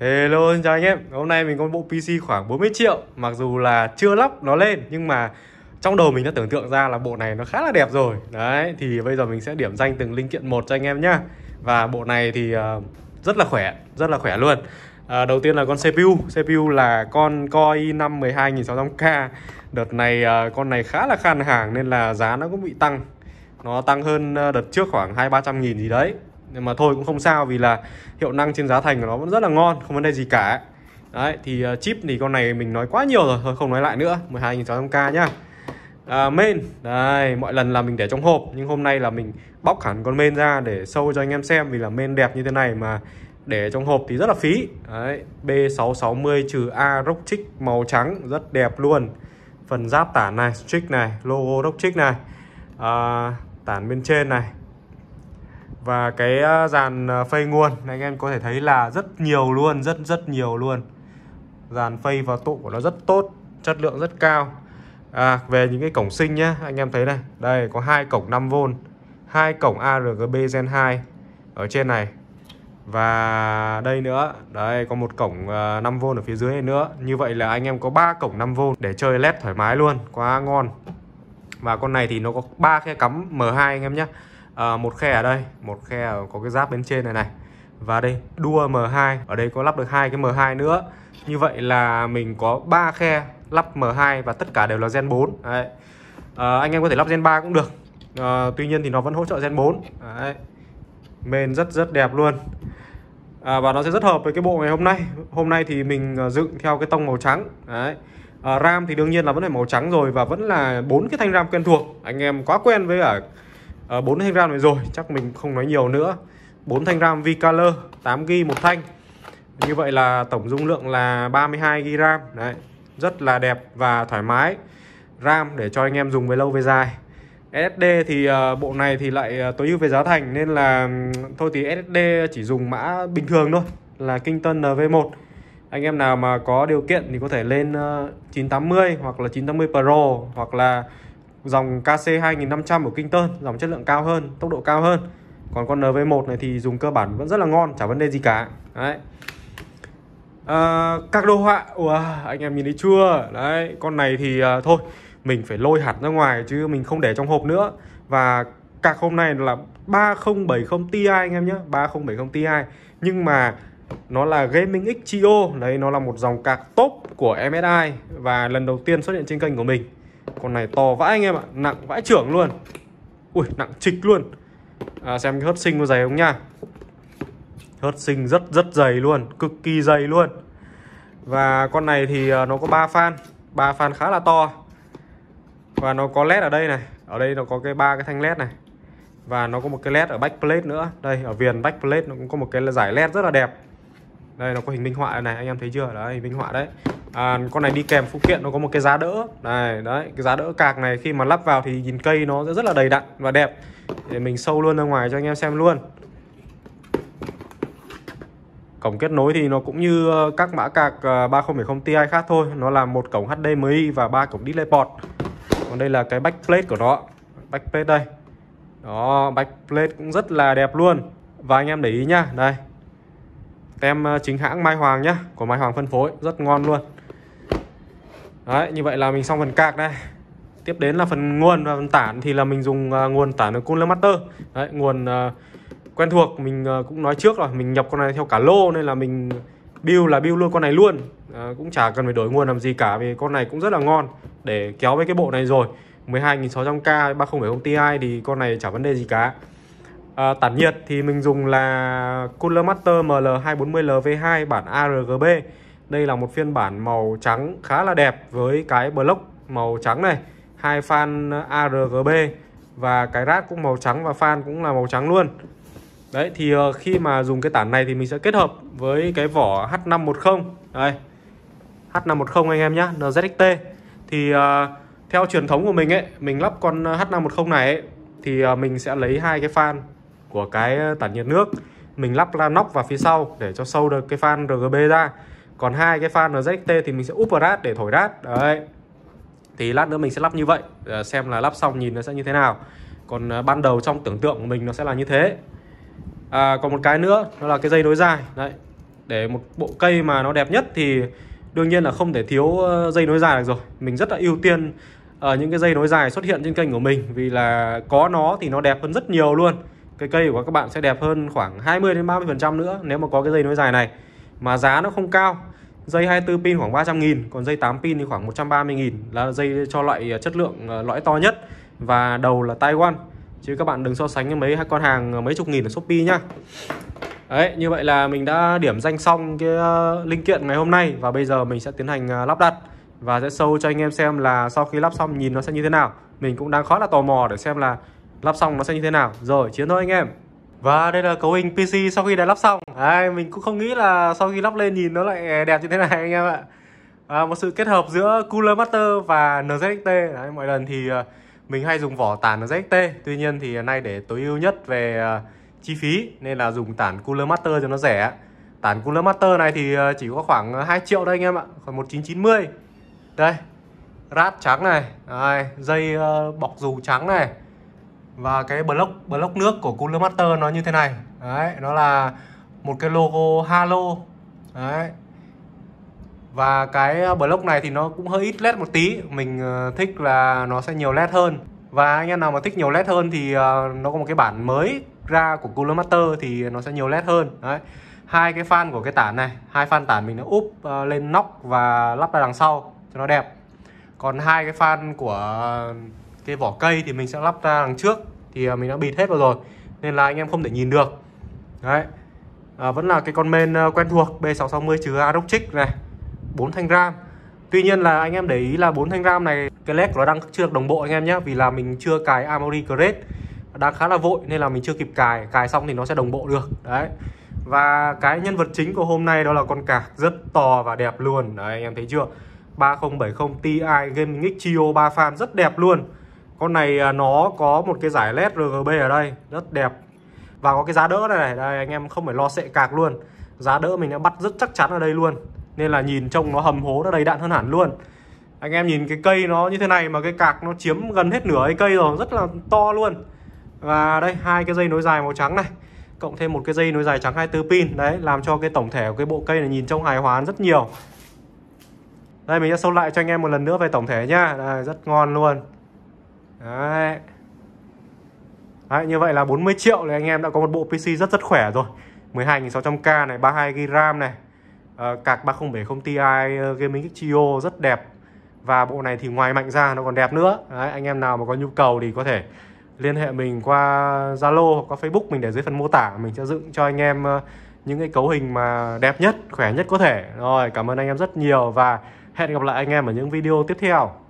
Hello xin chào anh em Hôm nay mình có bộ PC khoảng 40 triệu Mặc dù là chưa lắp nó lên Nhưng mà trong đầu mình đã tưởng tượng ra là bộ này nó khá là đẹp rồi Đấy thì bây giờ mình sẽ điểm danh từng linh kiện một cho anh em nhá Và bộ này thì uh, rất là khỏe Rất là khỏe luôn À, đầu tiên là con CPU, CPU là con Core i5 12600K. Đợt này à, con này khá là khan hàng nên là giá nó cũng bị tăng. Nó tăng hơn đợt trước khoảng 2 300 nghìn gì đấy nhưng mà thôi cũng không sao vì là hiệu năng trên giá thành của nó vẫn rất là ngon không vấn đề gì cả đấy thì uh, chip thì con này mình nói quá nhiều rồi thôi không nói lại nữa 12.600k nhá à, main đây mọi lần là mình để trong hộp nhưng hôm nay là mình bóc hẳn con main ra để sâu cho anh em xem vì là main đẹp như thế này mà để trong hộp thì rất là phí đấy B660 trừ A Rockchick màu trắng rất đẹp luôn phần giáp tản này strict này logo Rockchick này à, tản bên trên này và cái ờ, dàn ờ, phây nguồn anh em có thể thấy là rất nhiều luôn, rất rất nhiều luôn. Dàn phây và tụ của nó rất tốt, chất lượng rất cao. À, về những cái cổng sinh nhá, anh em thấy này, đây có hai cổng 5V, hai cổng ARGB Gen 2 ở trên này. Và đây nữa, đây có một cổng 5V ờ, ở phía dưới này nữa. Như vậy là anh em có ba cổng 5V để chơi led thoải mái luôn, quá ngon. Và con này thì nó có ba khe cắm M2 anh em nhé à, một khe ở đây một khe có cái giáp bên trên này này và đây đua M2 ở đây có lắp được hai cái M2 nữa như vậy là mình có ba khe lắp M2 và tất cả đều là Gen 4 đấy. À, anh em có thể lắp Gen 3 cũng được à, tuy nhiên thì nó vẫn hỗ trợ Gen 4 đấy. mền rất rất đẹp luôn à, và nó sẽ rất hợp với cái bộ ngày hôm nay hôm nay thì mình à, dựng theo cái tông màu trắng đấy à, RAM thì đương nhiên là vẫn là màu trắng rồi và vẫn là bốn cái thanh RAM quen thuộc anh em quá quen với ở Ờ, bốn thanh RAM này rồi chắc mình không nói nhiều nữa bốn thanh RAM color 8GB một thanh như vậy là tổng dung lượng là 32GB RAM đấy rất là đẹp và thoải mái RAM để cho anh em dùng về lâu về dài SSD thì uh, bộ này thì lại uh, tối ưu về giá thành nên là thôi thì SSD chỉ dùng mã bình thường thôi là Kington NV1 anh em nào mà có điều kiện thì có thể lên uh, 980 hoặc là 980 Pro hoặc là dòng KC2500 của Kington dòng chất lượng cao hơn tốc độ cao hơn còn con NV1 này thì dùng cơ bản vẫn rất là ngon chả vấn đề gì cả đấy à, các đồ họa wow, anh em nhìn thấy chưa đấy con này thì à, thôi mình phải lôi hẳn ra ngoài chứ mình không để trong hộp nữa và cạc hôm nay là 3070 Ti anh em nhé 3070 Ti nhưng mà nó là Gaming XTO đấy nó là một dòng cạc top của MSI và lần đầu tiên xuất hiện trên kênh của mình con này to vãi anh em ạ Nặng vãi trưởng luôn Ui nặng trịch luôn à, Xem cái hớt sinh có dày không nha Hớt sinh rất rất dày luôn Cực kỳ dày luôn Và con này thì à, nó có 3 fan 3 fan khá là to Và nó có led ở đây này Ở đây nó có cái ba cái thanh led này Và nó có một cái led ở backplate nữa Đây ở viền backplate nó cũng có một cái giải led rất là đẹp đây nó có hình minh họa này anh em thấy chưa đấy hình minh họa đấy à, con này đi kèm phụ kiện nó có một cái giá đỡ này đấy cái giá đỡ cạc này khi mà lắp vào thì nhìn cây nó sẽ rất là đầy đặn và đẹp để mình sâu luôn ra ngoài cho anh em xem luôn cổng kết nối thì nó cũng như ờ, các mã cạc 3070 ờ, Ti khác thôi nó là một cổng HDMI và ba cổng DisplayPort còn đây là cái backplate của nó backplate đây đó backplate cũng rất là đẹp luôn và anh em để ý nhá đây tem ờ, chính hãng Mai Hoàng nhá của Mai Hoàng phân phối rất ngon luôn đấy như vậy là mình xong phần cạc đây tiếp đến là phần nguồn và phần tản thì là mình dùng uh, nguồn tản Cooler Master đấy nguồn uh, quen thuộc mình uh, cũng nói trước rồi mình nhập con này theo cả lô nên là mình build là build luôn con này luôn à, cũng chả cần phải đổi nguồn làm gì cả vì con này cũng rất là ngon để kéo với cái bộ này rồi 12.600k 3070 Ti thì con này chả vấn đề gì cả Ờ, tản nhiệt thì mình dùng là Cooler Master ML240LV2 bản ARGB Đây là một phiên bản màu trắng khá là đẹp với cái block màu trắng này hai fan ARGB và cái rác cũng màu trắng và fan cũng là màu trắng luôn Đấy thì ờ, khi mà dùng cái tản này thì mình sẽ kết hợp với cái vỏ H510 Đây H510 anh em nhá NZXT Thì uh, theo truyền thống của mình ấy Mình lắp con H510 này ấy Thì uh, mình sẽ lấy hai cái fan của cái ờ, tản nhiệt nước mình lắp ra nóc vào phía sau để cho sâu được cái fan RGB ra còn hai cái fan RZXT thì mình sẽ úp rát để thổi rát đấy thì lát nữa mình sẽ lắp như vậy ờ, xem là lắp xong nhìn nó sẽ như thế nào còn ờ, ban đầu trong tưởng tượng của mình nó sẽ là như thế à, còn một cái nữa đó là cái dây nối dài đấy để một bộ cây mà nó đẹp nhất thì đương nhiên là không thể thiếu dây nối dài được rồi mình rất là ưu tiên ở những cái dây nối dài xuất hiện trên kênh của mình vì là có nó thì nó đẹp hơn rất nhiều luôn cái cây của các bạn sẽ đẹp hơn khoảng 20 đến 30 phần trăm nữa nếu mà có cái dây nối dài này mà giá nó không cao dây 24 pin khoảng 300 nghìn còn dây 8 pin thì khoảng 130 nghìn là dây cho loại à, chất lượng à, lõi to nhất và đầu là Taiwan chứ các bạn đừng so sánh với mấy con hàng à, mấy chục nghìn ở Shopee nhá Đấy, như vậy là mình đã điểm danh xong cái linh kiện ngày hôm nay và bây giờ mình sẽ tiến hành lắp đặt và sẽ show cho anh em xem là sau khi lắp xong nhìn nó sẽ như thế nào. Mình cũng đang khá là tò mò để xem là lắp xong nó sẽ như thế nào rồi chiến thôi anh em và đây là cấu hình PC sau khi đã lắp xong ai Mình cũng không nghĩ là sau khi lắp lên nhìn nó lại đẹp như thế này anh em ạ à, Một sự kết hợp giữa Cooler Master và NZXT Đấy, Mọi lần thì à, mình hay dùng vỏ tản NZXT Tuy nhiên thì nay để tối ưu nhất về à, chi phí Nên là dùng tản Cooler Master cho nó rẻ Tản Cooler Master này thì à, chỉ có khoảng 2 triệu đây anh em ạ Khoảng 1990 Đây Rát trắng này Đấy, Dây ờ, bọc dù trắng này và cái block block nước của cooler master nó như thế này đấy nó là một cái logo halo đấy và cái block này thì nó cũng hơi ít led một tí mình ờ, thích là nó sẽ nhiều led hơn và anh em nào mà thích nhiều led hơn thì ờ, nó có một cái bản mới ra của cooler master thì nó sẽ nhiều led hơn đấy hai cái fan của cái tản này hai fan tản mình nó úp ờ, lên nóc và lắp ra đằng sau cho nó đẹp còn hai cái fan của cái vỏ cây thì mình sẽ lắp ra đằng trước thì à, mình đã bịt hết vào rồi nên là anh em không thể nhìn được đấy à, vẫn là cái con men ờ, quen thuộc B660 A Adoptric này 4 thanh ram Tuy nhiên là anh em để ý là 4 thanh ram này cái led của nó đang chưa được đồng bộ anh em nhé vì là mình chưa cài Armory Crate đang khá là vội nên là mình chưa kịp cài cài xong thì nó sẽ đồng bộ được đấy và cái nhân vật chính của hôm nay đó là con cạc rất to và đẹp luôn đấy anh em thấy chưa 3070 Ti Gaming X Chio 3 fan rất đẹp luôn con này à, nó có một cái giải led RGB ở đây rất đẹp và có cái giá đỡ này này đây anh em không phải lo sệ cạc luôn giá đỡ mình đã bắt rất chắc chắn ở đây luôn nên là nhìn trông nó hầm hố nó đầy đạn hơn hẳn luôn anh em nhìn cái cây nó như thế này mà cái cạc nó chiếm gần hết nửa cái cây rồi rất là to luôn và đây hai cái dây nối dài màu trắng này cộng thêm một cái dây nối dài trắng 24 pin đấy làm cho cái tổng thể của cái bộ cây này nhìn trông hài hòa rất nhiều đây mình sẽ sâu lại cho anh em một lần nữa về tổng thể nha đây, rất ngon luôn Đấy. Đấy, như vậy là 40 triệu thì anh em đã có một bộ PC rất rất khỏe rồi 12.600k này, 32GB RAM này à, Cạc 3070 Ti ờ, Gaming Xio rất đẹp Và bộ này thì ngoài mạnh ra nó còn đẹp nữa Đấy, Anh em nào mà có nhu cầu thì có thể liên hệ mình qua Zalo hoặc qua Facebook mình để dưới phần mô tả Mình sẽ dựng cho anh em ờ, những cái cấu hình mà đẹp nhất, khỏe nhất có thể Rồi, cảm ơn anh em rất nhiều và hẹn gặp lại anh em ở những video tiếp theo